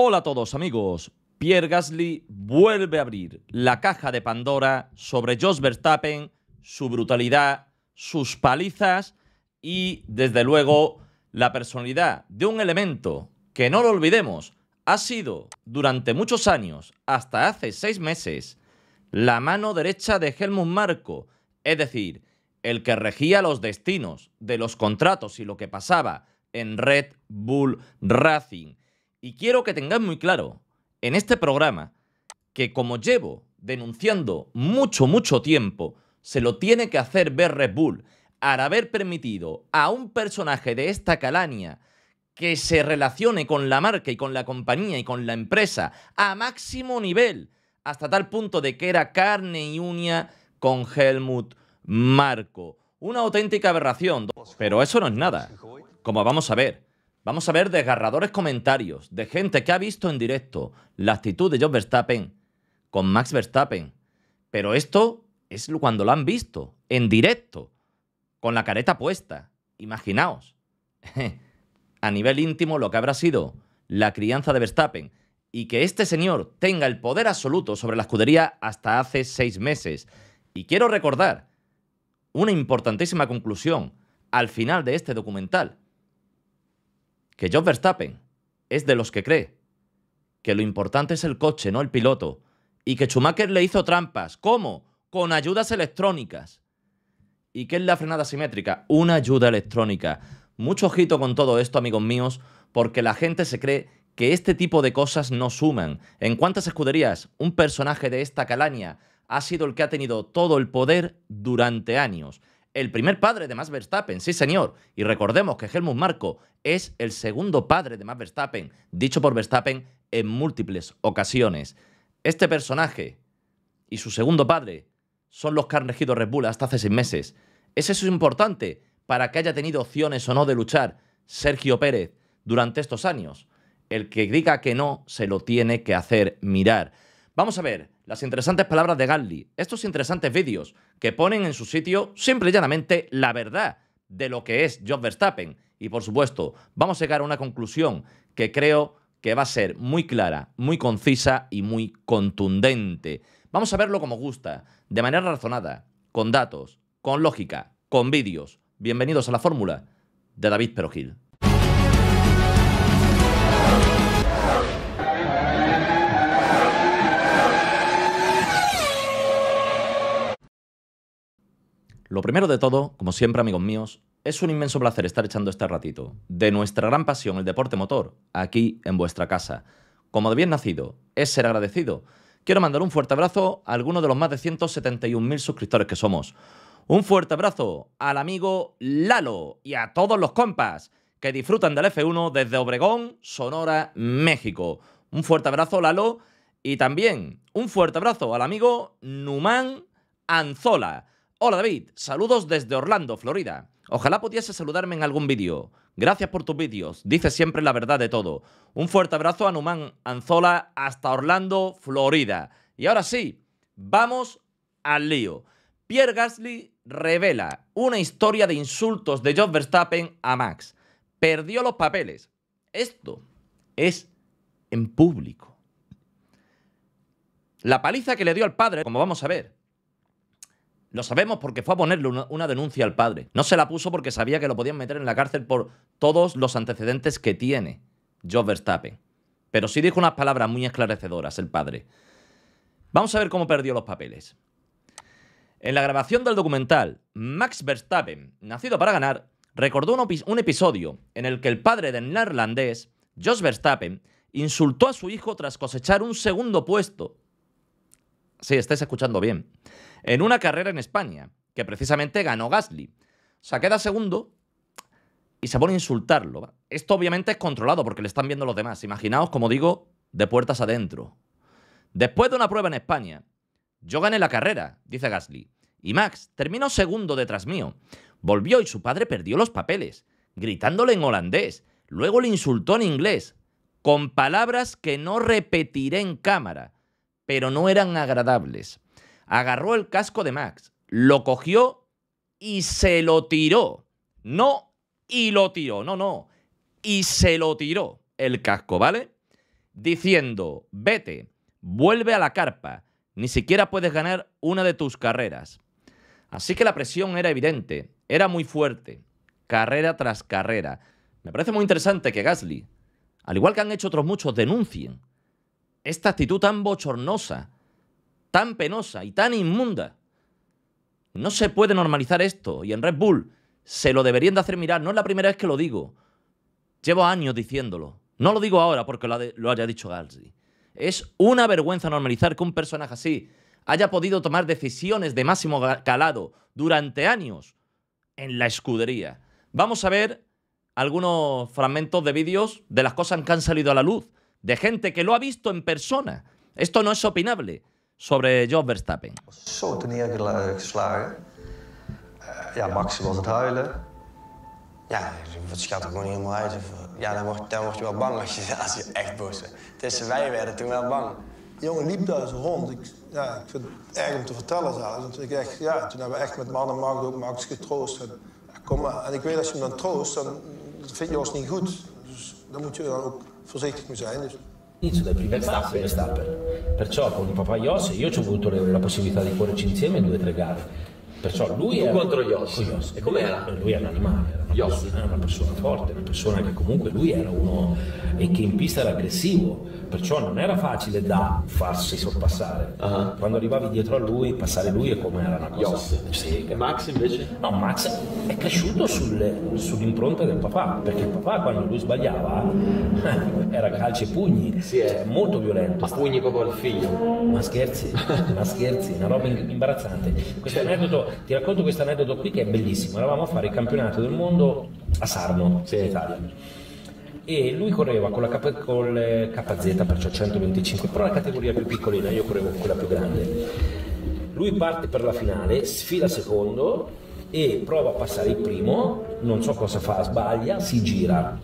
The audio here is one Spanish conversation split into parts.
Hola a todos amigos. Pierre Gasly vuelve a abrir la caja de Pandora sobre Jos Verstappen, su brutalidad, sus palizas y, desde luego, la personalidad de un elemento que no lo olvidemos, ha sido durante muchos años, hasta hace seis meses, la mano derecha de Helmut Marco, es decir, el que regía los destinos de los contratos y lo que pasaba en Red Bull Racing. Y quiero que tengáis muy claro en este programa que como llevo denunciando mucho, mucho tiempo, se lo tiene que hacer ver Red Bull al haber permitido a un personaje de esta calaña que se relacione con la marca y con la compañía y con la empresa a máximo nivel, hasta tal punto de que era carne y uña con Helmut Marco. Una auténtica aberración, pero eso no es nada, como vamos a ver. Vamos a ver desgarradores comentarios de gente que ha visto en directo la actitud de John Verstappen con Max Verstappen. Pero esto es cuando lo han visto, en directo, con la careta puesta. Imaginaos, a nivel íntimo lo que habrá sido la crianza de Verstappen y que este señor tenga el poder absoluto sobre la escudería hasta hace seis meses. Y quiero recordar una importantísima conclusión al final de este documental que John Verstappen es de los que cree que lo importante es el coche, no el piloto, y que Schumacher le hizo trampas. ¿Cómo? Con ayudas electrónicas. ¿Y qué es la frenada simétrica? Una ayuda electrónica. Mucho ojito con todo esto, amigos míos, porque la gente se cree que este tipo de cosas no suman. ¿En cuántas escuderías un personaje de esta calaña ha sido el que ha tenido todo el poder durante años? el primer padre de Max Verstappen, sí señor. Y recordemos que Helmut Marco es el segundo padre de Max Verstappen, dicho por Verstappen en múltiples ocasiones. Este personaje y su segundo padre son los que han regido Red Bull hasta hace seis meses. ¿Es eso importante para que haya tenido opciones o no de luchar Sergio Pérez durante estos años? El que diga que no se lo tiene que hacer mirar. Vamos a ver las interesantes palabras de Gandhi, estos interesantes vídeos que ponen en su sitio simple y llanamente la verdad de lo que es Job Verstappen. Y por supuesto, vamos a llegar a una conclusión que creo que va a ser muy clara, muy concisa y muy contundente. Vamos a verlo como gusta, de manera razonada, con datos, con lógica, con vídeos. Bienvenidos a la fórmula de David Perogil. Lo primero de todo, como siempre amigos míos, es un inmenso placer estar echando este ratito de nuestra gran pasión, el deporte motor, aquí en vuestra casa. Como de bien nacido, es ser agradecido. Quiero mandar un fuerte abrazo a alguno de los más de 171.000 suscriptores que somos. Un fuerte abrazo al amigo Lalo y a todos los compas que disfrutan del F1 desde Obregón, Sonora, México. Un fuerte abrazo, Lalo, y también un fuerte abrazo al amigo Numán Anzola Hola David, saludos desde Orlando, Florida. Ojalá pudiese saludarme en algún vídeo. Gracias por tus vídeos, dice siempre la verdad de todo. Un fuerte abrazo a Numán Anzola hasta Orlando, Florida. Y ahora sí, vamos al lío. Pierre Gasly revela una historia de insultos de John Verstappen a Max. Perdió los papeles. Esto es en público. La paliza que le dio al padre, como vamos a ver, lo sabemos porque fue a ponerle una, denuncia al padre. No se la puso porque sabía que lo podían meter en la cárcel por todos los antecedentes que tiene Josh Verstappen. Pero sí dijo unas palabras muy esclarecedoras el padre. Vamos a ver cómo perdió los papeles. En la grabación del documental, Max Verstappen, nacido para ganar, recordó un, episodio en el que el padre del neerlandés, Jos Verstappen, insultó a su hijo tras cosechar un segundo puesto. Sí, estáis escuchando bien en una carrera en España, que precisamente ganó Gasly. O sea, queda segundo y se pone a insultarlo. Esto obviamente es controlado porque le están viendo los demás. Imaginaos, como digo, de puertas adentro. Después de una prueba en España, yo gané la carrera, dice Gasly. Y Max terminó segundo detrás mío. Volvió y su padre perdió los papeles, gritándole en holandés. Luego le insultó en inglés, con palabras que no repetiré en cámara, pero no eran agradables agarró el casco de Max, lo cogió y se lo tiró. No y lo tiró, no, no. Y se lo tiró el casco, ¿vale? Diciendo, vete, vuelve a la carpa, ni siquiera puedes ganar una de tus carreras. Así que la presión era evidente, era muy fuerte, carrera tras carrera. Me parece muy interesante que Gasly, al igual que han hecho otros muchos, denuncien esta actitud tan bochornosa tan penosa y tan inmunda. No se puede normalizar esto y en Red Bull se lo deberían de hacer mirar. No es la primera vez que lo digo. Llevo años diciéndolo. No lo digo ahora porque lo, haya dicho Galsi. Es una vergüenza normalizar que un personaje así haya podido tomar decisiones de máximo calado durante años en la escudería. Vamos a ver algunos fragmentos de vídeos de las cosas que han salido a la luz, de gente que lo ha visto en persona. Esto no es opinable. Over Job Verstappen. Zo te neergeslagen. Uh, eh, ja, Max was het huilen. Ja, het schat er gewoon niet helemaal uit. Eh, ja, dan word, je wel bang als je, als je echt boos bent. Tussen wij werden toen wel bang. De jongen liep daar zo rond. Ik, ja, ik vind het erg om te vertellen zelfs. ik echt, ja, toen hebben we echt met mannen en ook Max getroost. kom maar. en ik weet als je hem dan troost, dan vind je ons niet goed. Dus dan moet je dan ook voorzichtig mee zijn. Dus- Inizio dai primi Verstappen. Verstappen. Perciò con il papà Ios io ci ho avuto la possibilità di correrci insieme in due o tre gare. Perciò lui era contro Yossi. E com'era? Lui era un animale, era una, una persona forte, una persona che comunque lui era uno e che in pista era aggressivo perciò non era facile da farsi sorpassare. Uh-huh. Quando arrivavi dietro a lui, passare lui è come era una cosa. Sì, e Max invece? No, Max è cresciuto sulle, sull'impronta del papà, perché il papà quando lui sbagliava era calci e pugni, sì, eh. cioè, molto violento. Ma pugni proprio al figlio. Ma scherzi, ma scherzi, una roba imbarazzante. Questo cioè. aneddoto, ti racconto questo aneddoto qui che è bellissimo. Eravamo a fare il campionato del mondo a Sarno, sì. in Italia e lui correva con la K, con KZ, perciò 125, però la categoria più piccolina, io correvo con quella più grande. Lui parte per la finale, sfida secondo e prova a passare il primo, non so cosa fa, sbaglia, si gira,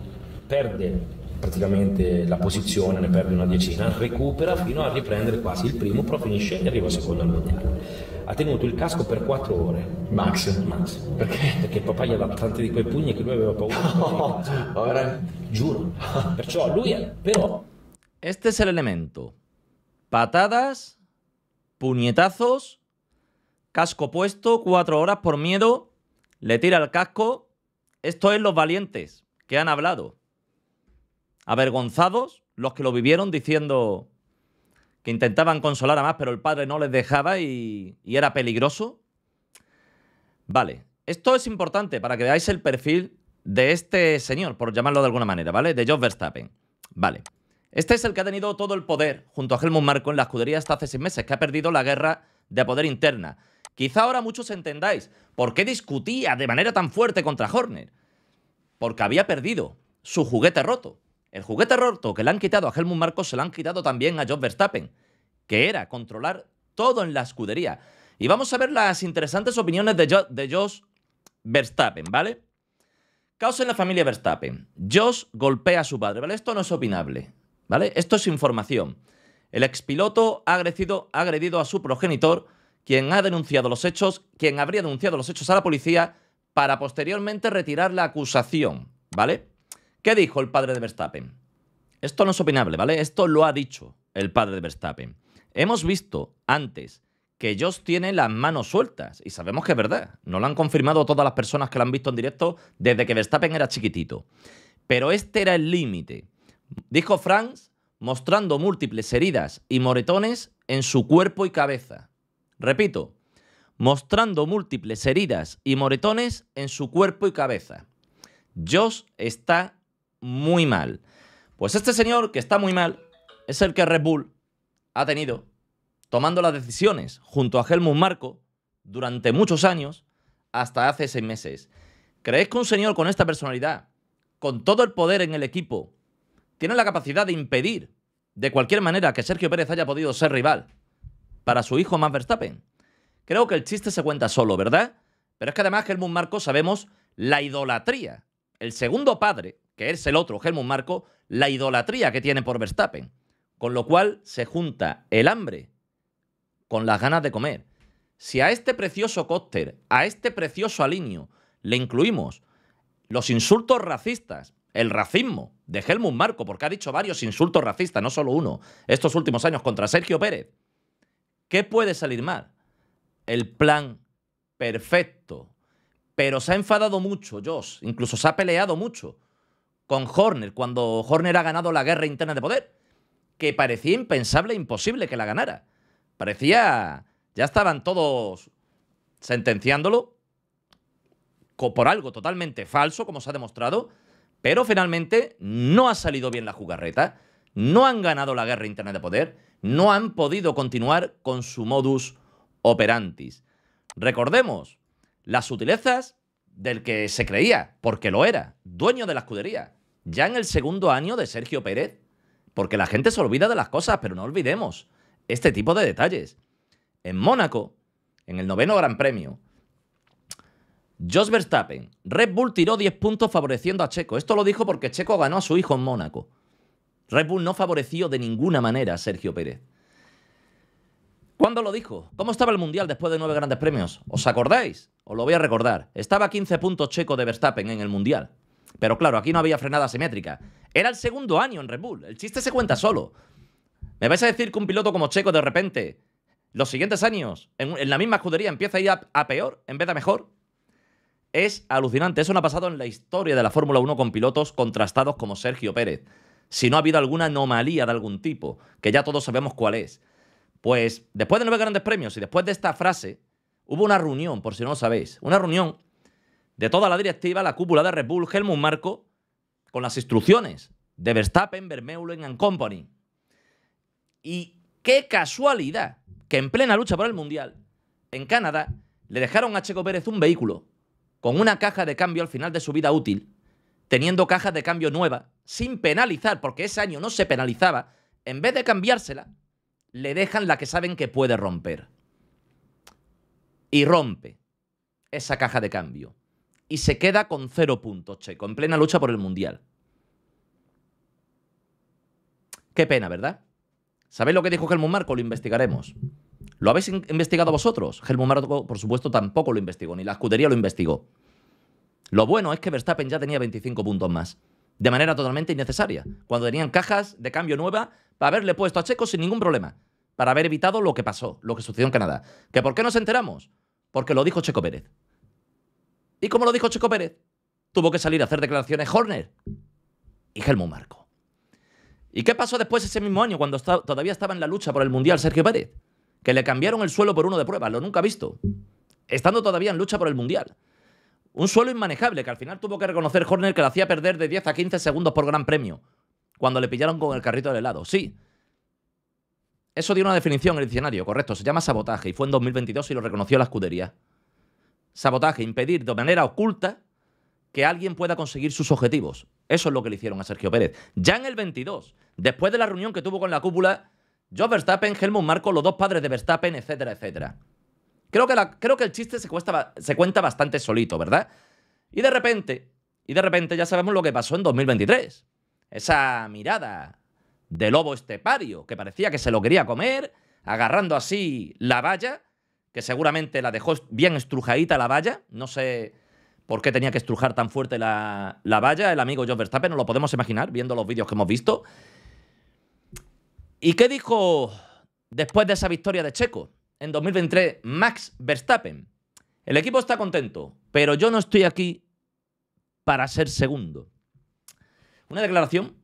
perde praticamente la posizione, ne perde una decina, recupera fino a riprendere quasi il primo, però finisce e arriva secondo al mondiale. ha tenuto il casco per 4 ore. Max? Max. Perché? Perché papá papà gli aveva tanti di quei pugni che lui aveva paura. ahora... Giuro. Perciò lui, però... Este es el elemento. Patadas, puñetazos, casco puesto, cuatro horas por miedo, le tira el casco. Esto es los valientes que han hablado. Avergonzados los que lo vivieron diciendo que intentaban consolar a más, pero el padre no les dejaba y, era peligroso. Vale, esto es importante para que veáis el perfil de este señor, por llamarlo de alguna manera, ¿vale? De George Verstappen. Vale. Este es el que ha tenido todo el poder junto a Helmut Marco en la escudería hasta hace seis meses, que ha perdido la guerra de poder interna. Quizá ahora muchos entendáis por qué discutía de manera tan fuerte contra Horner. Porque había perdido su juguete roto. El juguete roto que le han quitado a Helmut Marcos se lo han quitado también a Joss Verstappen, que era controlar todo en la escudería. Y vamos a ver las interesantes opiniones de, Verstappen, ¿vale? Caos en la familia Verstappen. Josh golpea a su padre, ¿vale? Esto no es opinable, ¿vale? Esto es información. El expiloto ha agredido, ha agredido a su progenitor, quien ha denunciado los hechos, quien habría denunciado los hechos a la policía para posteriormente retirar la acusación, ¿vale? ¿Qué dijo el padre de Verstappen? Esto no es opinable, ¿vale? Esto lo ha dicho el padre de Verstappen. Hemos visto antes que Josh tiene las manos sueltas y sabemos que es verdad. No lo han confirmado todas las personas que lo han visto en directo desde que Verstappen era chiquitito. Pero este era el límite. Dijo Franz mostrando múltiples heridas y moretones en su cuerpo y cabeza. Repito, mostrando múltiples heridas y moretones en su cuerpo y cabeza. Josh está muy mal. Pues este señor que está muy mal es el que Red Bull ha tenido tomando las decisiones junto a Helmut Marco durante muchos años hasta hace seis meses. ¿Creéis que un señor con esta personalidad, con todo el poder en el equipo, tiene la capacidad de impedir de cualquier manera que Sergio Pérez haya podido ser rival para su hijo Max Verstappen? Creo que el chiste se cuenta solo, ¿verdad? Pero es que además Helmut Marco sabemos la idolatría, el segundo padre que es el otro, Helmut Marco, la idolatría que tiene por Verstappen. Con lo cual se junta el hambre con las ganas de comer. Si a este precioso cóctel, a este precioso aliño, le incluimos los insultos racistas, el racismo de Helmut Marco, porque ha dicho varios insultos racistas, no solo uno, estos últimos años contra Sergio Pérez, ¿qué puede salir mal? El plan perfecto. Pero se ha enfadado mucho, Josh, incluso se ha peleado mucho con Horner, cuando Horner ha ganado la guerra interna de poder, que parecía impensable e imposible que la ganara. Parecía, ya estaban todos sentenciándolo por algo totalmente falso, como se ha demostrado, pero finalmente no ha salido bien la jugarreta, no han ganado la guerra interna de poder, no han podido continuar con su modus operantis. Recordemos las sutilezas del que se creía, porque lo era, dueño de la escudería, ya en el segundo año de Sergio Pérez, porque la gente se olvida de las cosas, pero no olvidemos este tipo de detalles. En Mónaco, en el noveno Gran Premio, Jos Verstappen, Red Bull tiró 10 puntos favoreciendo a Checo. Esto lo dijo porque Checo ganó a su hijo en Mónaco. Red Bull no favoreció de ninguna manera a Sergio Pérez. ¿Cuándo lo dijo? ¿Cómo estaba el Mundial después de nueve grandes premios? ¿Os acordáis? Os lo voy a recordar. Estaba 15 puntos checo de Verstappen en el Mundial. Pero claro, aquí no había frenada simétrica. Era el segundo año en Red Bull. El chiste se cuenta solo. ¿Me vais a decir que un piloto como Checo de repente, los siguientes años, en, la misma escudería, empieza a ir a, a, peor en vez de a mejor? Es alucinante. Eso no ha pasado en la historia de la Fórmula 1 con pilotos contrastados como Sergio Pérez. Si no ha habido alguna anomalía de algún tipo, que ya todos sabemos cuál es. Pues después de nueve grandes premios y después de esta frase, hubo una reunión, por si no lo sabéis, una reunión de toda la directiva, la cúpula de Red Bull, Helmut Marco, con las instrucciones de Verstappen, Vermeulen and Company. Y qué casualidad que en plena lucha por el Mundial, en Canadá, le dejaron a Checo Pérez un vehículo con una caja de cambio al final de su vida útil, teniendo cajas de cambio nueva, sin penalizar, porque ese año no se penalizaba, en vez de cambiársela, le dejan la que saben que puede romper. Y rompe esa caja de cambio y se queda con cero puntos, Checo, en plena lucha por el Mundial. Qué pena, ¿verdad? ¿Sabéis lo que dijo Helmut Marco? Lo investigaremos. ¿Lo habéis investigado vosotros? Helmut Marco, por supuesto, tampoco lo investigó, ni la escudería lo investigó. Lo bueno es que Verstappen ya tenía 25 puntos más, de manera totalmente innecesaria, cuando tenían cajas de cambio nueva para haberle puesto a Checo sin ningún problema, para haber evitado lo que pasó, lo que sucedió en Canadá. ¿Que por qué nos enteramos? Porque lo dijo Checo Pérez. Y como lo dijo Chico Pérez, tuvo que salir a hacer declaraciones Horner y Helmut Marco. ¿Y qué pasó después ese mismo año, cuando todavía estaba en la lucha por el Mundial Sergio Pérez? Que le cambiaron el suelo por uno de prueba, lo nunca visto. Estando todavía en lucha por el Mundial. Un suelo inmanejable que al final tuvo que reconocer Horner que lo hacía perder de 10 a 15 segundos por gran premio, cuando le pillaron con el carrito del helado. Sí, eso dio una definición en el diccionario, correcto, se llama sabotaje y fue en 2022 y lo reconoció la escudería sabotaje, impedir de manera oculta que alguien pueda conseguir sus objetivos. Eso es lo que le hicieron a Sergio Pérez. Ya en el 22, después de la reunión que tuvo con la cúpula, Joe Verstappen, Helmut Marco, los dos padres de Verstappen, etcétera, etcétera. Creo que, creo que el chiste se, se cuenta bastante solito, ¿verdad? Y de repente, y de repente ya sabemos lo que pasó en 2023. Esa mirada de lobo estepario que parecía que se lo quería comer, agarrando así la valla, que seguramente la dejó bien estrujadita la valla. No sé por qué tenía que estrujar tan fuerte la, valla el amigo George Verstappen, no lo podemos imaginar viendo los vídeos que hemos visto. ¿Y qué dijo después de esa victoria de Checo en 2023 Max Verstappen? El equipo está contento, pero yo no estoy aquí para ser segundo. Una declaración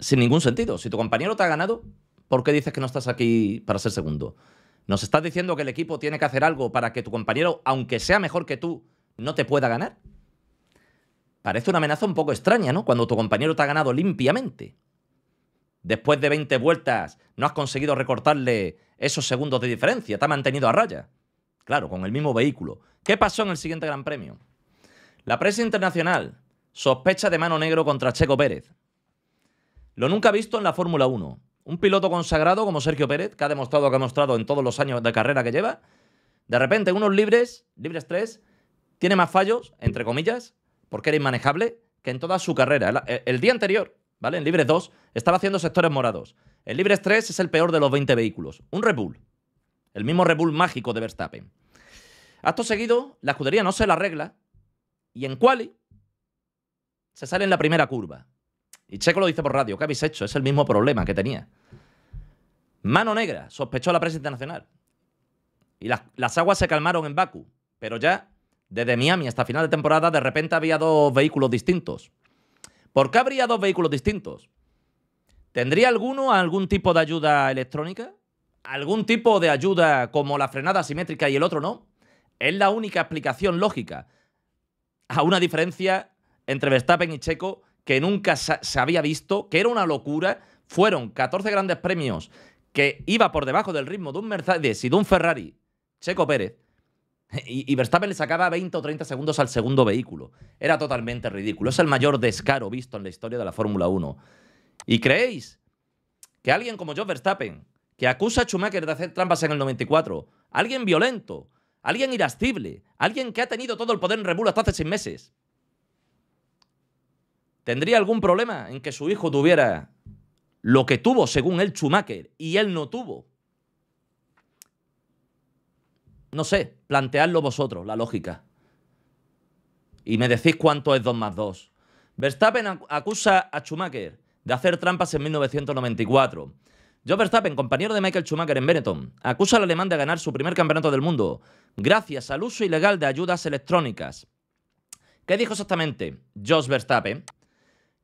sin ningún sentido. Si tu compañero te ha ganado, ¿por qué dices que no estás aquí para ser segundo? ¿Nos estás diciendo que el equipo tiene que hacer algo para que tu compañero, aunque sea mejor que tú, no te pueda ganar? Parece una amenaza un poco extraña, ¿no? Cuando tu compañero te ha ganado limpiamente. Después de 20 vueltas, no has conseguido recortarle esos segundos de diferencia, te ha mantenido a raya. Claro, con el mismo vehículo. ¿Qué pasó en el siguiente Gran Premio? La prensa internacional sospecha de mano negro contra Checo Pérez. Lo nunca ha visto en la Fórmula 1 un piloto consagrado como Sergio Pérez, que ha demostrado que ha mostrado en todos los años de carrera que lleva, de repente unos libres, libres 3, tiene más fallos, entre comillas, porque era inmanejable, que en toda su carrera. El, eh, día anterior, ¿vale? En libres 2, estaba haciendo sectores morados. El libres 3 es el peor de los 20 vehículos. Un Red Bull. El mismo Red Bull mágico de Verstappen. Acto seguido, la escudería no se la arregla y en quali se sale en la primera curva. Y Checo lo dice por radio, ¿qué habéis hecho? Es el mismo problema que tenía. Mano negra, sospechó la prensa internacional. Y las, aguas se calmaron en Baku, pero ya desde Miami hasta final de temporada de repente había dos vehículos distintos. ¿Por qué habría dos vehículos distintos? ¿Tendría alguno algún tipo de ayuda electrónica? ¿Algún tipo de ayuda como la frenada simétrica y el otro no? Es la única explicación lógica a una diferencia entre Verstappen y Checo que nunca se había visto, que era una locura. Fueron 14 grandes premios que iba por debajo del ritmo de un Mercedes y de un Ferrari, Checo Pérez, y, Verstappen le sacaba 20 o 30 segundos al segundo vehículo. Era totalmente ridículo. Es el mayor descaro visto en la historia de la Fórmula 1. ¿Y creéis que alguien como yo, Verstappen, que acusa a Schumacher de hacer trampas en el 94, alguien violento, alguien irascible, alguien que ha tenido todo el poder en Red hasta hace seis meses, ¿Tendría algún problema en que su hijo tuviera lo que tuvo según él Schumacher y él no tuvo? No sé, planteadlo vosotros, la lógica. Y me decís cuánto es 2 más 2. Verstappen acusa a Schumacher de hacer trampas en 1994. Joe Verstappen, compañero de Michael Schumacher en Benetton, acusa al alemán de ganar su primer campeonato del mundo gracias al uso ilegal de ayudas electrónicas. ¿Qué dijo exactamente Josh Verstappen?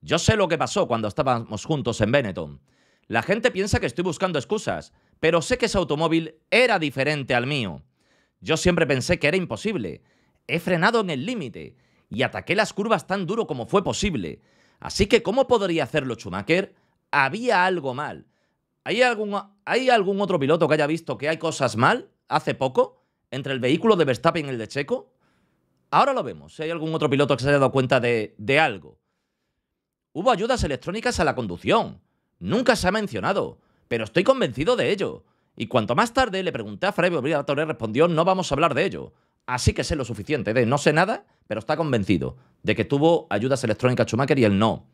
Yo sé lo que pasó cuando estábamos juntos en Benetton. La gente piensa que estoy buscando excusas, pero sé que ese automóvil era diferente al mío. Yo siempre pensé que era imposible. He frenado en el límite y ataqué las curvas tan duro como fue posible. Así que, ¿cómo podría hacerlo Schumacher? Había algo mal. ¿Hay algún, ¿Hay algún otro piloto que haya visto que hay cosas mal hace poco entre el vehículo de Verstappen y el de Checo? Ahora lo vemos, si hay algún otro piloto que se haya dado cuenta de algo. Hubo ayudas electrónicas a la conducción. Nunca se ha mencionado, pero estoy convencido de ello. Y cuanto más tarde le pregunté a Fray Obligatorio, respondió, no vamos a hablar de ello. Así que sé lo suficiente de no sé nada, pero está convencido de que tuvo ayudas electrónicas Schumacher y él no.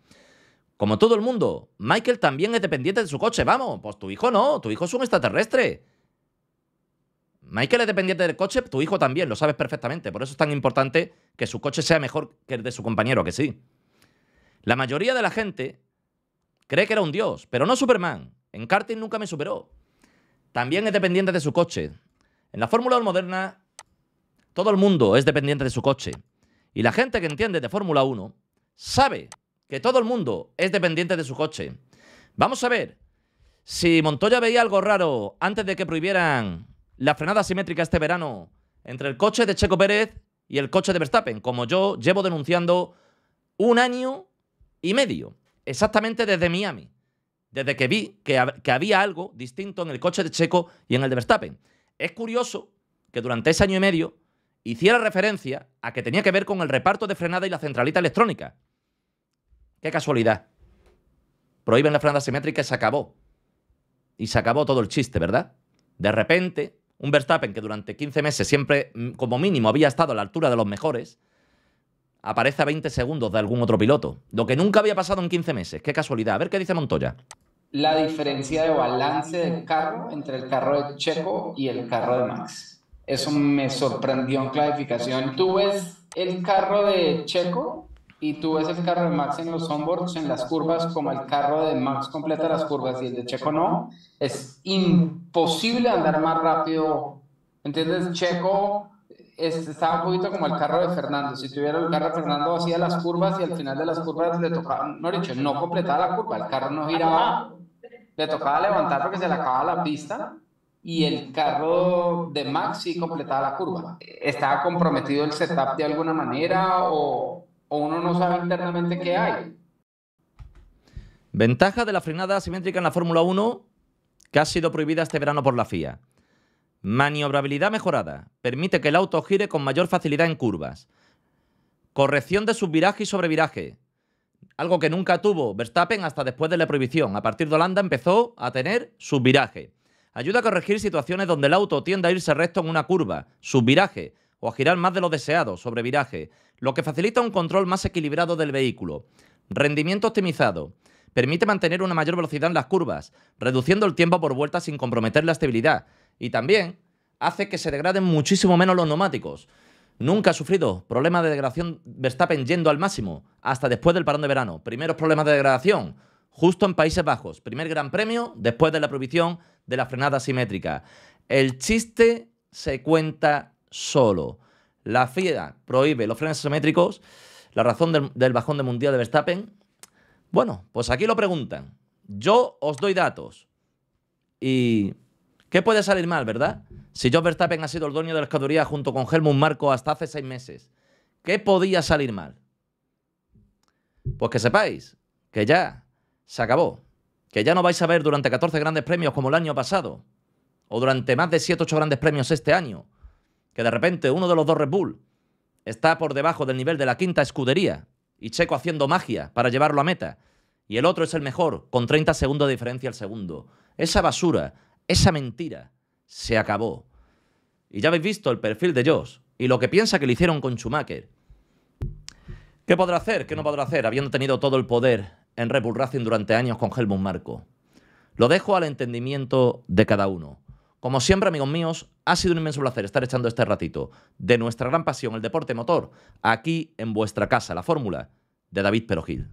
Como todo el mundo, Michael también es dependiente de su coche. Vamos, pues tu hijo no, tu hijo es un extraterrestre. Michael es dependiente del coche, tu hijo también, lo sabes perfectamente. Por eso es tan importante que su coche sea mejor que el de su compañero, que sí. La mayoría de la gente cree que era un dios, pero no Superman. En karting nunca me superó. También es dependiente de su coche. En la Fórmula 1 moderna, todo el mundo es dependiente de su coche. Y la gente que entiende de Fórmula 1 sabe que todo el mundo es dependiente de su coche. Vamos a ver si Montoya veía algo raro antes de que prohibieran la frenada simétrica este verano entre el coche de Checo Pérez y el coche de Verstappen, como yo llevo denunciando un año y medio, exactamente desde Miami, desde que vi que, que había algo distinto en el coche de Checo y en el de Verstappen. Es curioso que durante ese año y medio hiciera referencia a que tenía que ver con el reparto de frenada y la centralita electrónica. Qué casualidad. Prohíben la frenada simétrica y se acabó. Y se acabó todo el chiste, ¿verdad? De repente, un Verstappen que durante 15 meses siempre, mm, como mínimo, había estado a la altura de los mejores, aparece a 20 segundos de algún otro piloto. Lo que nunca había pasado en 15 meses. Qué casualidad. A ver qué dice Montoya. La diferencia de balance del carro entre el carro de Checo y el carro de Max. Eso me sorprendió en clasificación. Tú ves el carro de Checo y tú ves el carro de Max en los onboards, en las curvas, como el carro de Max completa las curvas y el de Checo no. Es imposible andar más rápido. ¿Entiendes? Checo este, estaba un poquito como el carro de Fernando. Si tuviera el carro de Fernando, hacía las curvas y al final de las curvas le tocaba, no dicho, no completaba la curva, el carro no giraba, le tocaba levantar porque se le acababa la pista y el carro de Max sí completaba la curva. ¿Estaba comprometido el setup de alguna manera o, o uno no sabe internamente qué hay? Ventaja de la frenada asimétrica en la Fórmula 1 que ha sido prohibida este verano por la FIA. Maniobrabilidad mejorada. Permite que el auto gire con mayor facilidad en curvas. Corrección de subviraje y sobreviraje. Algo que nunca tuvo Verstappen hasta después de la prohibición. A partir de Holanda empezó a tener subviraje. Ayuda a corregir situaciones donde el auto tiende a irse recto en una curva, subviraje, o a girar más de lo deseado, sobreviraje, lo que facilita un control más equilibrado del vehículo. Rendimiento optimizado. Permite mantener una mayor velocidad en las curvas, reduciendo el tiempo por vuelta sin comprometer la estabilidad, y también hace que se degraden muchísimo menos los neumáticos. Nunca ha sufrido problemas de degradación Verstappen yendo al máximo, hasta después del parón de verano. Primeros problemas de degradación, justo en Países Bajos. Primer gran premio después de la prohibición de la frenada simétrica. El chiste se cuenta solo. La FIA prohíbe los frenos simétricos. La razón del bajón de mundial de Verstappen. Bueno, pues aquí lo preguntan. Yo os doy datos. Y ¿Qué puede salir mal, verdad? Si Job Verstappen ha sido el dueño de la escudería junto con Helmut Marco hasta hace seis meses, ¿qué podía salir mal? Pues que sepáis que ya se acabó, que ya no vais a ver durante 14 grandes premios como el año pasado, o durante más de 7-8 grandes premios este año, que de repente uno de los dos Red Bull está por debajo del nivel de la quinta escudería y Checo haciendo magia para llevarlo a meta, y el otro es el mejor, con 30 segundos de diferencia al segundo. Esa basura esa mentira se acabó. Y ya habéis visto el perfil de Josh y lo que piensa que le hicieron con Schumacher. ¿Qué podrá hacer? ¿Qué no podrá hacer? Habiendo tenido todo el poder en Red Bull Racing durante años con Helmut Marco. Lo dejo al entendimiento de cada uno. Como siempre, amigos míos, ha sido un inmenso placer estar echando este ratito de nuestra gran pasión, el deporte motor, aquí en vuestra casa, la fórmula de David Perojil.